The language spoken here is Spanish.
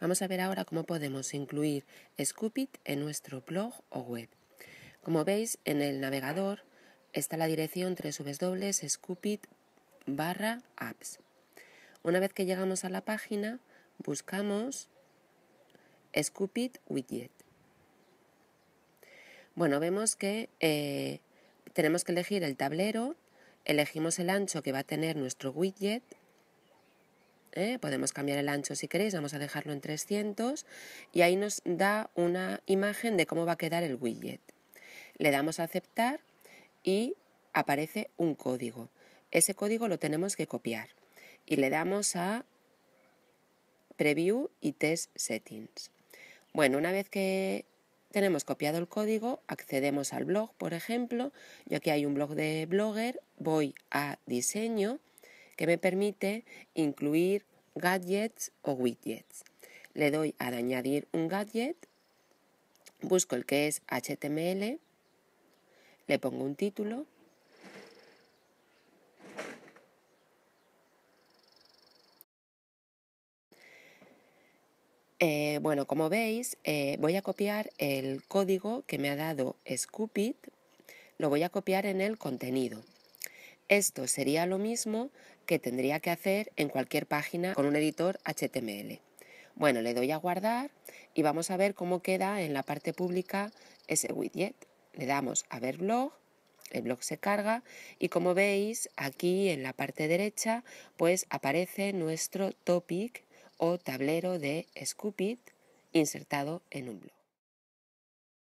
Vamos a ver ahora cómo podemos incluir Scoopit en nuestro blog o web. Como veis, en el navegador está la dirección www.scoopit barra apps. Una vez que llegamos a la página, buscamos Scoopit Widget. Bueno, vemos que eh, tenemos que elegir el tablero, elegimos el ancho que va a tener nuestro widget ¿eh? podemos cambiar el ancho si queréis, vamos a dejarlo en 300 y ahí nos da una imagen de cómo va a quedar el widget. Le damos a aceptar y aparece un código. Ese código lo tenemos que copiar y le damos a Preview y Test Settings. Bueno, una vez que tenemos copiado el código, accedemos al blog, por ejemplo. Yo aquí hay un blog de Blogger, voy a diseño que me permite incluir gadgets o widgets. Le doy a añadir un gadget, busco el que es HTML, le pongo un título, eh, bueno, como veis, eh, voy a copiar el código que me ha dado Scoopit, lo voy a copiar en el contenido. Esto sería lo mismo que tendría que hacer en cualquier página con un editor HTML. Bueno, le doy a guardar y vamos a ver cómo queda en la parte pública ese widget. Le damos a ver blog, el blog se carga y como veis aquí en la parte derecha pues aparece nuestro topic o tablero de Scoopit insertado en un blog.